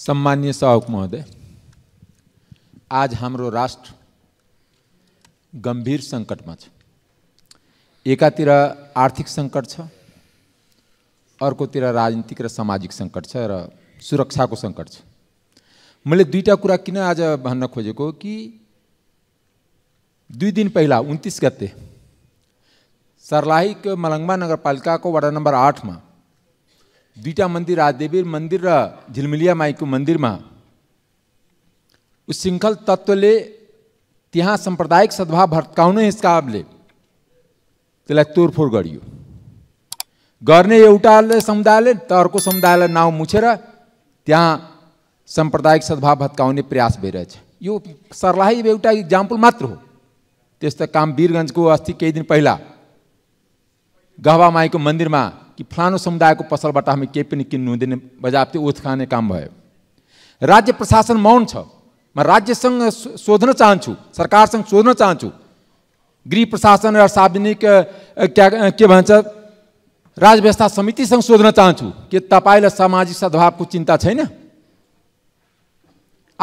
सम्मान्य सहक महोदय आज हाम्रो राष्ट्र गम्भीर सङ्कटमा छ एकातिर आर्थिक सङ्कट छ अर्कोतिर राजनीतिक र सामाजिक सङ्कट छ र सुरक्षाको सङ्कट छ मैले दुईवटा कुरा किन आज भन्न खोजेको कि दुई दिन पहिला उन्तिस गते सर्लाहीको मलङ्गमा नगरपालिकाको वडा नम्बर आठमा दुईवटा मन्दिर राजदेवी मन्दिर र झिलमिलिया माईको मन्दिरमा उशृङ्खल तत्त्वले त्यहाँ साम्प्रदायिक सद्भाव भत्काउने हिसाबले त्यसलाई तोडफोड गरियो गर्ने एउटाले समुदायले त अर्को समुदायलाई नाउँ मुछेर त्यहाँ साम्प्रदायिक सद्भाव भत्काउने प्रयास भइरहेछ यो सर्लाही एउटा इक्जाम्पल मात्र हो त्यस्तो काम वीरगञ्जको अस्ति केही दिन पहिला गहबामाईको मन्दिरमा कि फलानु समुदायको पसलबाट हामी केही पनि किन्नु हुँदैन बजाप्ती उत्खाने खाने काम भयो राज्य प्रशासन मौन छ म राज्यसँग सोध्न चाहन्छु सरकारसँग सोध्न चाहन्छु गृह प्रशासन र सार्वजनिक के भन्छ राजव्यवस्था समितिसँग सोध्न चाहन्छु कि तपाईँलाई सामाजिक सद्भावको चिन्ता छैन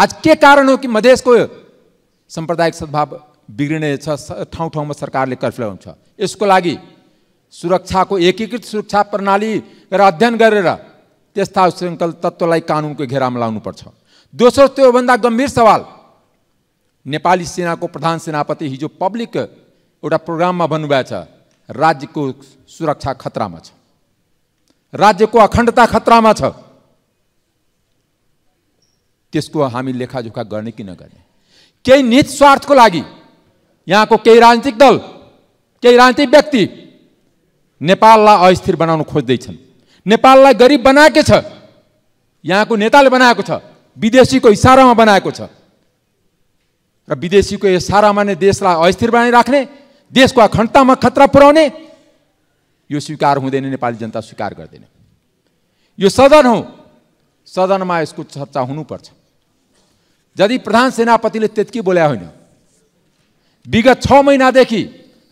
आज के कारण हो कि मधेसको साम्प्रदायिक सद्भाव बिग्रिने छ ठाउँ ठाउँमा सरकारले कर्फ्यु छ यसको लागि सुरक्षाको एकीकृत सुरक्षा प्रणाली र अध्ययन गरेर त्यस्ता श्रृङ्खल तत्त्वलाई कानुनको घेरामा लाउनुपर्छ दोस्रो त्योभन्दा गम्भीर सवाल नेपाली सेनाको प्रधान सेनापति हिजो पब्लिक एउटा प्रोग्राममा भन्नुभएको छ राज्यको सुरक्षा खतरामा छ राज्यको अखण्डता खतरामा छ त्यसको हामी लेखाजोखा गर्ने कि नगर्ने केही निज स्वार्थको लागि यहाँको केही राजनीतिक दल केही राजनीतिक व्यक्ति नेपाललाई अस्थिर बनाउन खोज्दैछन् नेपाललाई गरिब बनाएकै छ यहाँको नेताले बनाएको छ विदेशीको इसारामा बनाएको छ र विदेशीको इसारामा नै देशलाई अस्थिर बनाइराख्ने देशको अखण्डतामा खतरा पुर्याउने यो स्वीकार हुँदैन नेपाली जनता स्वीकार गर्दैन यो सदन हो सदनमा यसको चर्चा हुनुपर्छ यदि प्रधान सेनापतिले त्यत्तिकै बोल्या होइन विगत छ महिनादेखि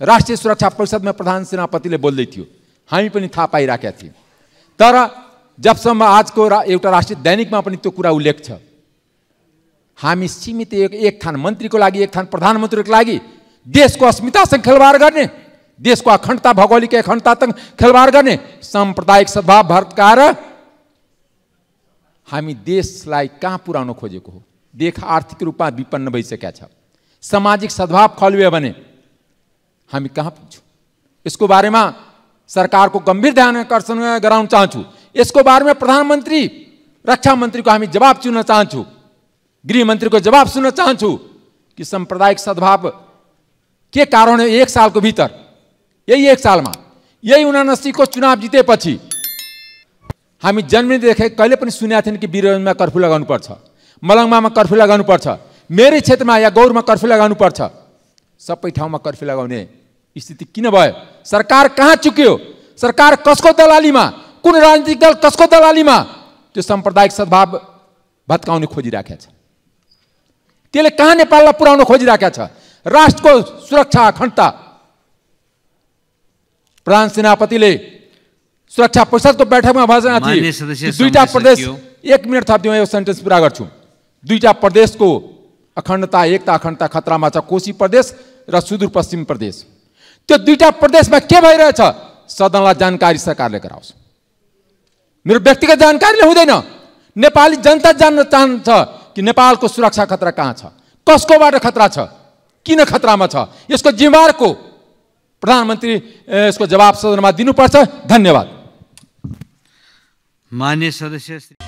राष्ट्रिय सुरक्षा परिषदमा प्रधान सेनापतिले बोल्दै थियो हामी पनि थाहा पाइराखेका थियौँ तर जबसम्म आजको रा एउटा राष्ट्रिय दैनिकमा पनि त्यो कुरा उल्लेख छ हामी सीमित एक एक थान मन्त्रीको लागि एक थान प्रधानमन्त्रीको लागि देशको अस्मितासँग खेलवाड गर्ने देशको अखण्डता भौगोलिक अखण्डतासँग खेलवाड गर्ने साम्प्रदायिक सद्भाव भत्काएर हामी देशलाई कहाँ पुर्याउन खोजेको हो देख आर्थिक रूपमा विपन्न भइसकेका छ सामाजिक सद्भाव खल्यो भने हम कहाँ बारे में सरकार को गंभीर ध्यान आकर्षण चाहूँ इसको बारे में प्रधानमंत्री रक्षा मंत्री को हम जवाब चुनना गृह मंत्री को जवाब सुन्न चाहूँ कि सांप्रदायिक सद्भाव के कारण है एक साल के भीतर यही एक साल में यही को चुनाव जिते हमी जन्म देखे कहीं सुने थे कि कि में कर्फ्यू पर्च मलंगमा में कर्फ्यू पर्च मेरे क्षेत्र में या गौर में कर्फ्यू पर्च सबै ठाउँमा कर्फ्यू लगाउने स्थिति किन भयो सरकार कहाँ चुक्यो सरकार कसको दलालीमा कुन राजनीतिक दल कसको दलालीमा त्यो साम्प्रदायिक सद्भाव भत्काउने खोजिराखेको छ त्यसले कहाँ नेपाललाई पुर्याउन खोजिराखेको छ राष्ट्रको सुरक्षा अखण्डता प्रधान सेनापतिले सुरक्षा परिषदको बैठकमा भाषण थिए दुईटा प्रदेश एक मिनट थपिदिउँ यो सेन्टेन्स पुरा गर्छु दुईटा प्रदेशको अखण्डता एकता अखण्डता खतरामा छ कोशी प्रदेश र सुदूरपश्चिम प्रदेश त्यो दुईवटा प्रदेशमा के भइरहेछ सदनलाई जानकारी सरकारले गराओस् मेरो व्यक्तिगत जानकारीले हुँदैन नेपाली जनता जान्न चाहन्छ कि नेपालको सुरक्षा खतरा कहाँ छ कसकोबाट खतरा छ किन खतरामा छ यसको जिम्मेवार प्रधानमन्त्री यसको जवाब सदनमा दिनुपर्छ धन्यवाद मान्य सदस्य श्री